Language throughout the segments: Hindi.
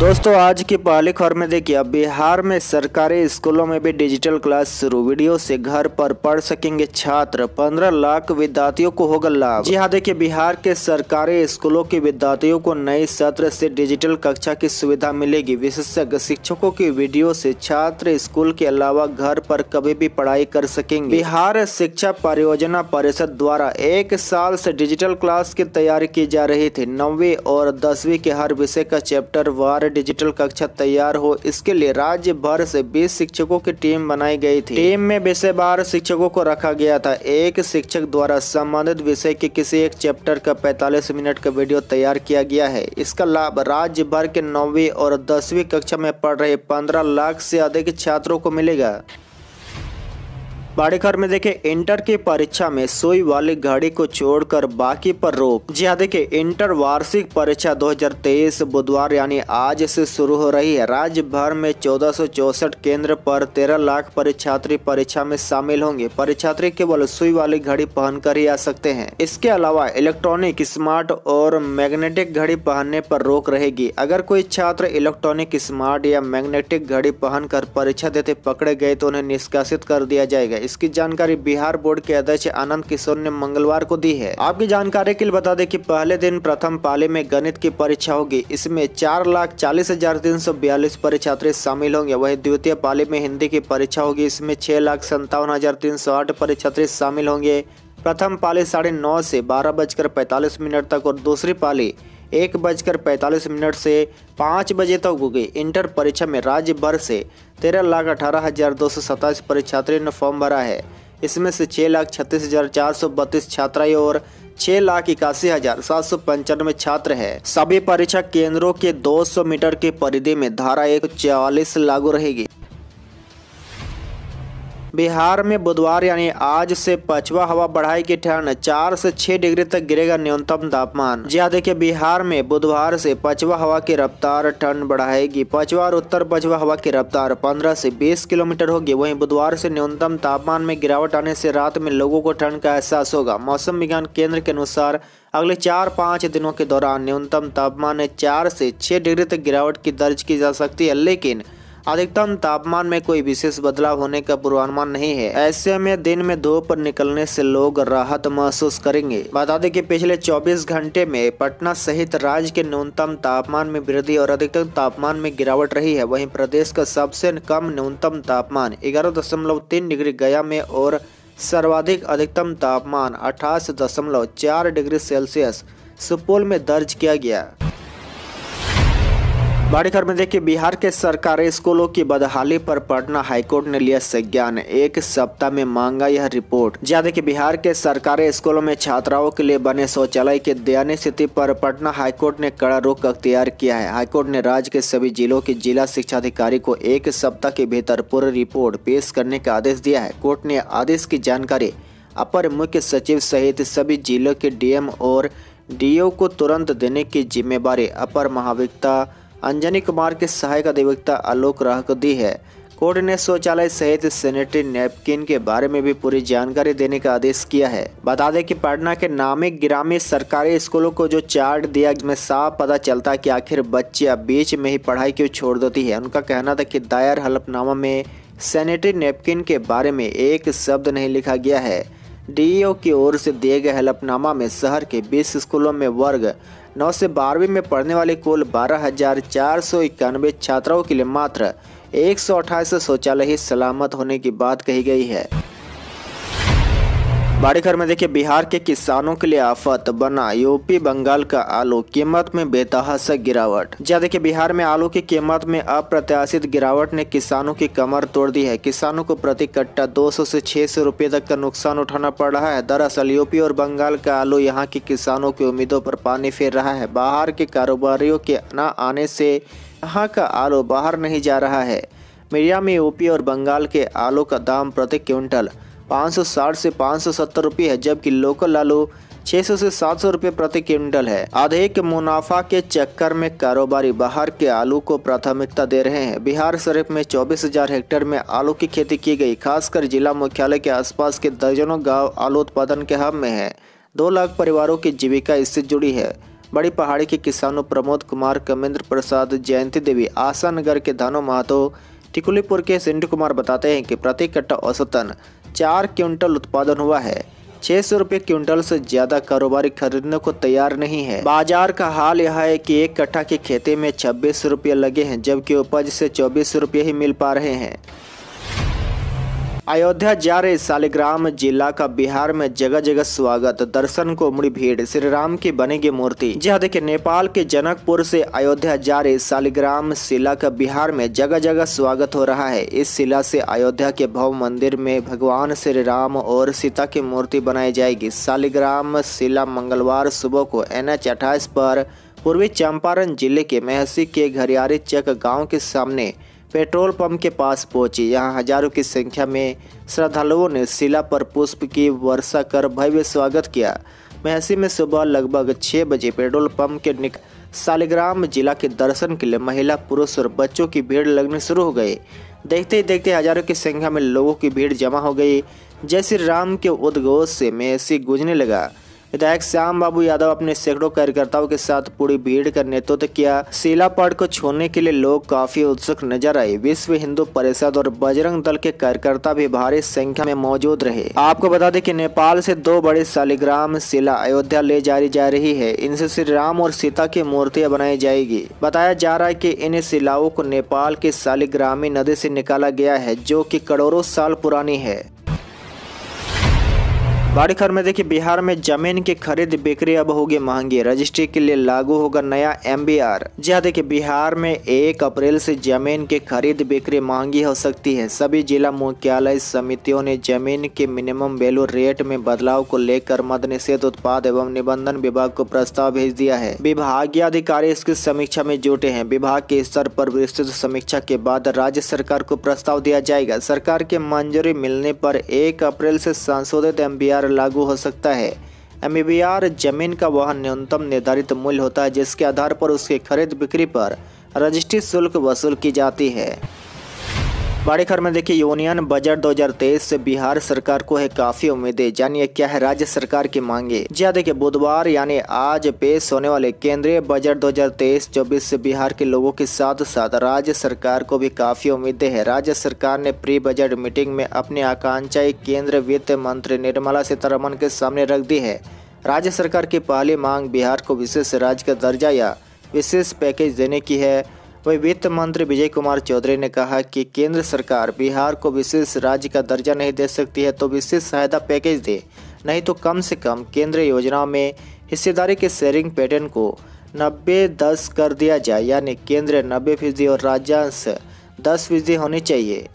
दोस्तों आज की पहली खबर में देखिए बिहार में सरकारी स्कूलों में भी डिजिटल क्लास शुरू वीडियो से घर पर पढ़ सकेंगे छात्र 15 लाख विद्यार्थियों को होगा लाभ जी हाँ देखिए बिहार के सरकारी स्कूलों के विद्यार्थियों को नए सत्र से डिजिटल कक्षा की सुविधा मिलेगी विशेषज्ञ शिक्षकों की वीडियो से छात्र स्कूल के अलावा घर पर कभी भी पढ़ाई कर सकेंगे बिहार शिक्षा परियोजना परिषद द्वारा एक साल से डिजिटल क्लास की तैयारी की जा रही थी नौवीं और दसवीं के हर विषय का चैप्टर वार डिजिटल कक्षा तैयार हो इसके लिए राज्य भर से 20 शिक्षकों की टीम बनाई गई थी टीम में विषय बार शिक्षकों को रखा गया था एक शिक्षक द्वारा संबंधित विषय के किसी एक चैप्टर का 45 मिनट का वीडियो तैयार किया गया है इसका लाभ राज्य भर के नौवीं और दसवीं कक्षा में पढ़ रहे पंद्रह लाख से अधिक छात्रों को मिलेगा बाड़ीघर में देखे इंटर की परीक्षा में सुई वाली घड़ी को छोड़कर बाकी पर रोक जी हाँ देखे इंटर वार्षिक परीक्षा 2023 बुधवार यानी आज से शुरू हो रही है राज्य भर में चौदह केंद्र पर 13 लाख परीक्षार्थी परीक्षा में शामिल होंगे परीक्षार्थी केवल सुई वाली घड़ी पहनकर ही आ सकते हैं इसके अलावा इलेक्ट्रॉनिक स्मार्ट और मैग्नेटिक घड़ी पहनने पर रोक रहेगी अगर कोई छात्र इलेक्ट्रॉनिक स्मार्ट या मैग्नेटिक घड़ी पहनकर परीक्षा देते पकड़े गए तो उन्हें निष्कासित कर दिया जाएगा इसकी जानकारी बिहार बोर्ड के अध्यक्ष आनंद किशोर ने मंगलवार को दी है आपकी जानकारी के लिए बता दें कि पहले दिन प्रथम पाली में गणित की परीक्षा होगी इसमें चार लाख चालीस हजार तीन सौ बयालीस परीक्षार्थी शामिल होंगे वही द्वितीय पाली में हिंदी की परीक्षा होगी इसमें छह लाख संतावन हजार तीन सौ आठ परीक्षार्थी शामिल होंगे प्रथम पाली साढ़े नौ से बारह बजकर पैंतालीस मिनट तक और दूसरी पाली एक बजकर पैंतालीस मिनट से पाँच बजे तक तो होगी इंटर परीक्षा में राज्य भर से तेरह लाख अठारह हज़ार दो सौ सत्ताईस परीक्षार्थियों ने फॉर्म भरा है इसमें से छः लाख छत्तीस हज़ार चार सौ बत्तीस छात्राएं और छह लाख इक्यासी हजार सात सौ पंचानवे छात्र है सभी परीक्षा केंद्रों के सौ मीटर के परिधि में धारा एक लागू रहेगी बिहार में बुधवार यानी आज से पछवा हवा बढ़ाई की ठंड चार से छह डिग्री तक गिरेगा न्यूनतम तापमान जी हाँ, देखिए बिहार में बुधवार से पछवा हवा की रफ्तार ठंड बढ़ाएगी पछवा और उत्तर पछवा हवा की रफ्तार पंद्रह से बीस किलोमीटर होगी वहीं बुधवार से न्यूनतम तापमान में गिरावट आने से रात में लोगों को ठंड का एहसास होगा मौसम विज्ञान केंद्र के अनुसार अगले चार पाँच दिनों के दौरान न्यूनतम तापमान चार से छः डिग्री तक गिरावट की दर्ज की जा सकती है लेकिन अधिकतम तापमान में कोई विशेष बदलाव होने का पूर्वानुमान नहीं है ऐसे में दिन में धूप निकलने से लोग राहत महसूस करेंगे बता दें कि पिछले 24 घंटे में पटना सहित राज्य के न्यूनतम तापमान में वृद्धि और अधिकतम तापमान में गिरावट रही है वहीं प्रदेश का सबसे कम न्यूनतम तापमान ग्यारह डिग्री गया में और सर्वाधिक अधिकतम तापमान अठाईस डिग्री सेल्सियस सुपौल में दर्ज किया गया बड़ी खबर में देखिए बिहार के सरकारी स्कूलों की बदहाली पर पटना हाईकोर्ट ने लिया संज्ञान एक सप्ताह में मांगा यह रिपोर्ट ज्यादा की बिहार के सरकारी स्कूलों में छात्राओं के लिए बने शौचालय के दयानीय स्थिति पर पटना हाईकोर्ट ने कड़ा रुख अख्तियार किया है हाईकोर्ट ने राज्य के सभी जिलों के जिला शिक्षा अधिकारी को एक सप्ताह के भीतर पूरी रिपोर्ट पेश करने का आदेश दिया है कोर्ट ने आदेश की जानकारी अपर मुख्य सचिव सहित सभी जिलों के डीएम और डीओ को तुरंत देने की जिम्मेवारी अपर महाविक्ता अंजनी कुमार के सहायक अधिवक्ता आलोक दी है कोर्ट ने शौचालय सहित सैनिटरी नैपकिन के बारे में भी पूरी जानकारी देने का आदेश किया है बता दें कि पटना के नामिक ग्रामीण सरकारी स्कूलों को जो चार्ट दिया जिसमें साफ पता चलता है कि आखिर बच्चे अब बीच में ही पढ़ाई क्यों छोड़ देती है उनका कहना था कि दायर हलफनामा में सैनिटरी नैपकिन के बारे में एक शब्द नहीं लिखा गया है डीईओ की ओर से दिए गए हलफनामा में शहर के बीस स्कूलों में वर्ग नौ से बारहवीं में पढ़ने वाले कुल बारह हजार चार सौ इक्यानवे छात्राओं के लिए मात्र एक सौ अट्ठाईस शौचालय ही सलामत होने की बात कही गई है बड़े घर में देखिए बिहार के किसानों के लिए आफत बना यूपी बंगाल का आलू कीमत में बेतहाशा गिरावट जहाँ देखिए बिहार में आलू की कीमत में अप्रत्याशित गिरावट ने किसानों की कमर तोड़ दी है किसानों को प्रति कट्टा 200 से 600 रुपये तक का नुकसान उठाना पड़ रहा है दरअसल यूपी और बंगाल का आलू यहाँ के किसानों की उम्मीदों पर पानी फेर रहा है बाहर के कारोबारियों के न आने से यहाँ का आलू बाहर नहीं जा रहा है मीडिया में यूपी और बंगाल के आलू का दाम प्रति क्विंटल 560 से 570 रुपए है जबकि लोकल आलू 600 से 700 रुपए प्रति क्विंटल है अधिक मुनाफा के चक्कर में कारोबारी बाहर के आलू को प्राथमिकता दे रहे हैं बिहार शरीफ में 24,000 हेक्टेयर में आलू की खेती की गई खासकर जिला मुख्यालय के आसपास के दर्जनों गांव आलू उत्पादन के हम में है दो लाख परिवारों की जीविका इससे जुड़ी है बड़ी पहाड़ी के किसानों प्रमोद कुमार कमेंद्र प्रसाद जयंती देवी आसानगर के धानो महातो टिकुलीपुर के सिंधु कुमार बताते हैं कि प्रति कट्टा औसतन चार क्विंटल उत्पादन हुआ है छह सौ रूपए क्विंटल से ज्यादा कारोबारी खरीदने को तैयार नहीं है बाजार का हाल यह है कि एक कट्ठा के खेते में छब्बीस रुपए लगे हैं जबकि उपज से चौबीस रुपये ही मिल पा रहे हैं अयोध्या जा रहे सालिग्राम जिला का बिहार में जगह जगह स्वागत दर्शन को मुड़ी भीड़ श्री राम की बनेगी मूर्ति जहाँ देखिये नेपाल के जनकपुर से अयोध्या जा रहे सालिग्राम शिला का बिहार में जगह जगह स्वागत हो रहा है इस शिला से अयोध्या के भव्य मंदिर में भगवान श्री राम और सीता की मूर्ति बनाई जाएगी सालिग्राम शिला मंगलवार सुबह को एन एच पर पूर्वी चंपारण जिले के महसी के घरियारी चक गाँव के सामने पेट्रोल पंप के पास पहुंची यहां हजारों की संख्या में श्रद्धालुओं ने शिला पर पुष्प की वर्षा कर भव्य स्वागत किया महसी में सुबह लगभग छः बजे पेट्रोल पंप के निक सालिग्राम जिला के दर्शन के लिए महिला पुरुष और बच्चों की भीड़ लगने शुरू हो गई देखते ही देखते हजारों की संख्या में लोगों की भीड़ जमा हो गई जैसे राम के उद्घोष से महसी गूंजने लगा विधायक श्याम बाबू यादव अपने सैकड़ों कार्यकर्ताओं के साथ पूरी भीड़ का नेतृत्व तो किया शिला पाठ को छोड़ने के लिए लोग काफी उत्सुक नजर आए विश्व हिंदू परिषद और बजरंग दल के कार्यकर्ता भी भारी संख्या में मौजूद रहे आपको बता दें कि नेपाल से दो बड़े शालिग्राम शिला अयोध्या ले जारी जा रही है इनसे श्री राम और सीता की मूर्तियाँ बनाई जाएगी बताया जा रहा है की इन शिलाओं को नेपाल के शालिग्रामी नदी से निकाला गया है जो की करोड़ों साल पुरानी है बड़ी खबर में देखिए बिहार में जमीन की खरीद बिक्री अब होगी महंगी रजिस्ट्री के लिए लागू होगा नया एम बी आर जी हाँ देखिए बिहार में एक अप्रैल से जमीन की खरीद बिक्री महंगी हो सकती है सभी जिला मुख्यालय समितियों ने जमीन के मिनिमम वैल्यू रेट में बदलाव को लेकर मद निषेध उत्पाद एवं निबंधन विभाग को प्रस्ताव भेज दिया है विभागीय अधिकारी इसकी समीक्षा में जुटे है विभाग के स्तर पर विस्तृत समीक्षा के बाद राज्य सरकार को प्रस्ताव दिया जाएगा सरकार के मंजूरी मिलने पर एक अप्रैल से संशोधित एम बी आर आर लागू हो सकता है एम जमीन का वह न्यूनतम निर्धारित मूल्य होता है जिसके आधार पर उसके खरीद बिक्री पर रजिस्ट्री शुल्क वसूल की जाती है बड़े खबर में देखिए यूनियन बजट 2023 से बिहार सरकार को है काफी उम्मीदें जानिए क्या है राज्य सरकार की मांगे जी हाँ, देखिए बुधवार यानी आज पेश होने वाले केंद्रीय बजट 2023-24 से बिहार के लोगों के साथ साथ राज्य सरकार को भी काफी उम्मीदें है राज्य सरकार ने प्री बजट मीटिंग में अपनी आकांक्षाएं केंद्रीय वित्त मंत्री निर्मला सीतारमन के सामने रख दी है राज्य सरकार की पहली मांग बिहार को विशेष राज्य का दर्जा या विशेष पैकेज देने की है वही वित्त मंत्री विजय कुमार चौधरी ने कहा कि केंद्र सरकार बिहार को विशेष राज्य का दर्जा नहीं दे सकती है तो विशेष सहायता पैकेज दे नहीं तो कम से कम केंद्रीय योजनाओं में हिस्सेदारी के शेयरिंग पैटर्न को नब्बे दस कर दिया जाए यानी केंद्र नब्बे फीसदी और राज्यांश दस फीसदी होनी चाहिए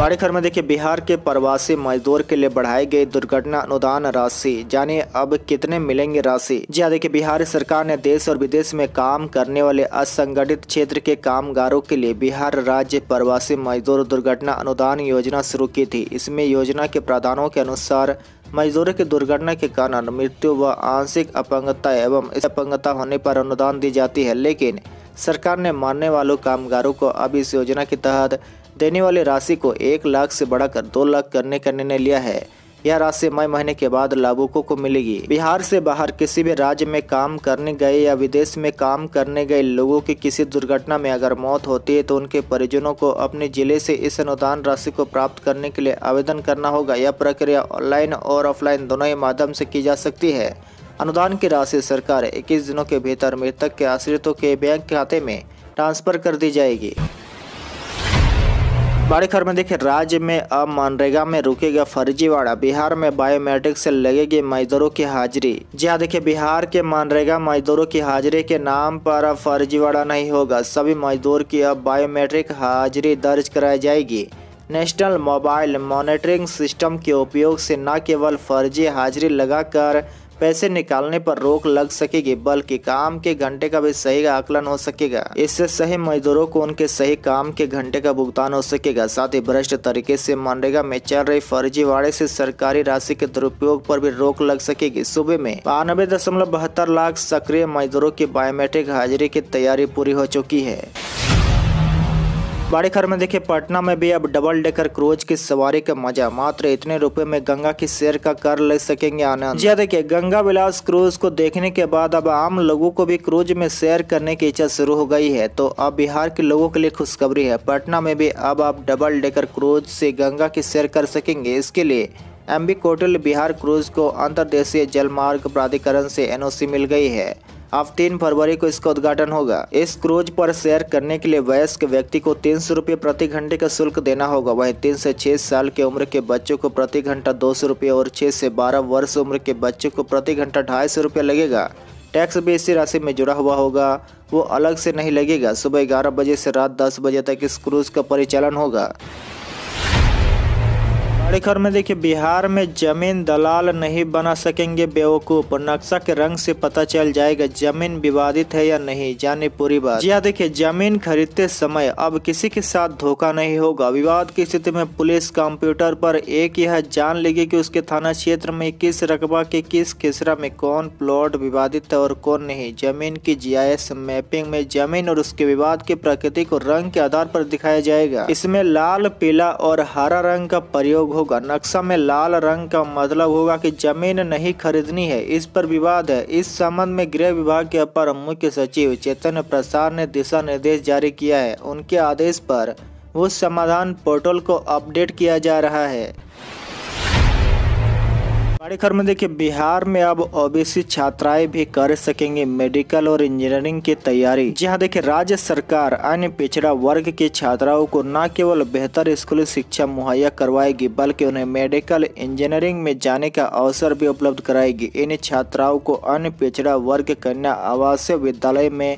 खबर में देखिए बिहार के प्रवासी मजदूर के लिए बढ़ाई गई दुर्घटना अनुदान राशि जाने अब कितने मिलेंगे राशि जी हाँ देखिये बिहार सरकार ने देश और विदेश में काम करने वाले असंगठित क्षेत्र के कामगारों के लिए बिहार राज्य प्रवासी मजदूर दुर्घटना अनुदान योजना शुरू की थी इसमें योजना के प्रावधानों के अनुसार मजदूरों की दुर्घटना के कारण मृत्यु व आंशिक अपंगता एवं अपंगता होने पर अनुदान दी जाती है लेकिन सरकार ने मानने वालों कामगारों को अब इस योजना के तहत देने वाली राशि को एक लाख से बढ़ाकर दो लाख करने का निर्णय लिया है यह राशि मई महीने के बाद लाभुकों को मिलेगी बिहार से बाहर किसी भी राज्य में काम करने गए या विदेश में काम करने गए लोगों की किसी दुर्घटना में अगर मौत होती है तो उनके परिजनों को अपने जिले से इस अनुदान राशि को प्राप्त करने के लिए आवेदन करना होगा यह प्रक्रिया ऑनलाइन और ऑफलाइन दोनों ही माध्यम से की जा सकती है अनुदान की राशि सरकार 21 दिनों के भीतर मृतक के आश्रितों के बैंक खाते में ट्रांसफर कर दी जाएगी बड़ी खबर में देखिए राज्य में अब मनरेगा में रुकेगा फर्जीवाड़ा बिहार में बायोमेट्रिक से लगेगी मजदूरों की हाजिरी जी हाँ देखिये बिहार के मनरेगा मजदूरों की हाजिरी के नाम पर अब फर्जीवाड़ा नहीं होगा सभी मजदूर की अब बायोमेट्रिक हाजिरी दर्ज कराई जाएगी नेशनल मोबाइल मॉनिटरिंग सिस्टम के उपयोग से न केवल फर्जी हाजिरी लगाकर पैसे निकालने पर रोक लग सकेगी बल्कि काम के घंटे का भी सही आकलन हो सकेगा इससे सही मजदूरों को उनके सही काम के घंटे का भुगतान हो सकेगा साथ ही भ्रष्ट तरीके से मनरेगा में चल रही फर्जीवाड़े से सरकारी राशि के दुरुपयोग पर भी रोक लग सकेगी सुबह में बानबे दशमलव बहत्तर लाख सक्रिय मजदूरों की बायोमेट्रिक हाजिरी की तैयारी पूरी हो चुकी है बड़े खबर में देखिए पटना में भी अब डबल डेकर क्रूज की सवारी का मजा मात्र इतने रुपए में गंगा की सैर का कर ले सकेंगे आनंद जी हाँ, देखिए गंगा विलास क्रूज को देखने के बाद अब आम लोगों को भी क्रूज में सैर करने की इच्छा शुरू हो गई है तो अब बिहार के लोगों के लिए खुशखबरी है पटना में भी अब आप डबल डेकर क्रूज से गंगा की सैर कर सकेंगे इसके लिए एम बी कोटल बिहार क्रूज को अंतरदेशीय जलमार्ग प्राधिकरण से एनओसी मिल गई है अब तीन फरवरी को इसका उद्घाटन होगा इस क्रूज पर सैर करने के लिए वयस्क व्यक्ति को तीन सौ रुपये प्रति घंटे का शुल्क देना होगा वहीं तीन से छह साल की उम्र के बच्चों को प्रति घंटा दो सौ रुपये और छह से बारह वर्ष उम्र के बच्चों को प्रति घंटा ढाई सौ रुपये लगेगा टैक्स भी इसी राशि में जुड़ा हुआ होगा वो अलग से नहीं लगेगा सुबह ग्यारह बजे से रात दस बजे तक इस क्रूज का परिचालन होगा खड़ीखर में देखिए बिहार में जमीन दलाल नहीं बना सकेंगे बेवकूफ नक्शा के रंग से पता चल जाएगा जमीन विवादित है या नहीं जाने पूरी बात जी हाँ, देखिए जमीन खरीदते समय अब किसी के साथ धोखा नहीं होगा विवाद की स्थिति में पुलिस कंप्यूटर पर एक यह जान लेगी कि उसके थाना क्षेत्र में किस रकबा के किस खिसरा में कौन प्लॉट विवादित है और कौन नहीं जमीन की जी मैपिंग में जमीन और उसके विवाद की प्रकृति को रंग के आधार पर दिखाया जाएगा इसमें लाल पीला और हरा रंग का प्रयोग होगा नक्शा में लाल रंग का मतलब होगा कि जमीन नहीं खरीदनी है इस पर विवाद है इस संबंध में गृह विभाग के अपर मुख्य सचिव चेतन प्रसाद ने दिशा निर्देश जारी किया है उनके आदेश पर वो समाधान पोर्टल को अपडेट किया जा रहा है बड़ी खबर में देखिए बिहार में अब ओबीसी छात्राएं भी कर सकेंगे मेडिकल और इंजीनियरिंग की तैयारी जहां देखिए राज्य सरकार अन्य पिछड़ा वर्ग के छात्राओं को न केवल बेहतर स्कूली शिक्षा मुहैया करवाएगी बल्कि उन्हें मेडिकल इंजीनियरिंग में जाने का अवसर भी उपलब्ध कराएगी इन छात्राओं को अन्य पिछड़ा वर्ग कन्या आवासीय विद्यालय में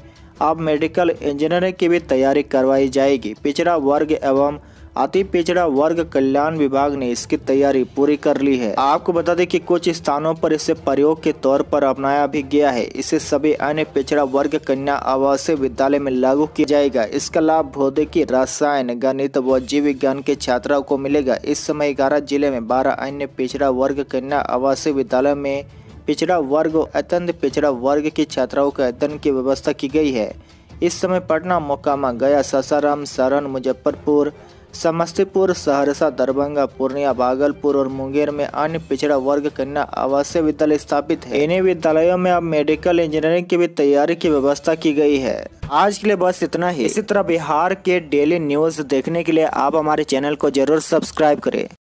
अब मेडिकल इंजीनियरिंग की भी तैयारी करवाई जाएगी पिछड़ा वर्ग एवं अति पिछड़ा वर्ग कल्याण विभाग ने इसकी तैयारी पूरी कर ली है आपको बता दें कि कुछ स्थानों पर इसे प्रयोग के तौर पर अपनाया भी गया है इसे सभी अन्य पिछड़ा वर्ग कन्या आवासीय विद्यालय में लागू किया जाएगा इसका लाभ की रसायन गणित व जीव विज्ञान के छात्राओं को मिलेगा इस समय ग्यारह जिले में बारह अन्य पिछड़ा वर्ग कन्या आवासीय विद्यालय में पिछड़ा वर्ग अत्यंत पिछड़ा वर्ग की छात्राओं के अध्ययन की व्यवस्था की गई है इस समय पटना मोकामा गया सासाराम सारण मुजफ्फरपुर समस्तीपुर सहरसा दरभंगा पूर्णिया भागलपुर और मुंगेर में अन्य पिछड़ा वर्ग कन्या आवासीय विद्यालय स्थापित है इन्हीं विद्यालयों में अब मेडिकल इंजीनियरिंग की भी तैयारी की व्यवस्था की गई है आज के लिए बस इतना ही इसी तरह बिहार के डेली न्यूज देखने के लिए आप हमारे चैनल को जरूर सब्सक्राइब करें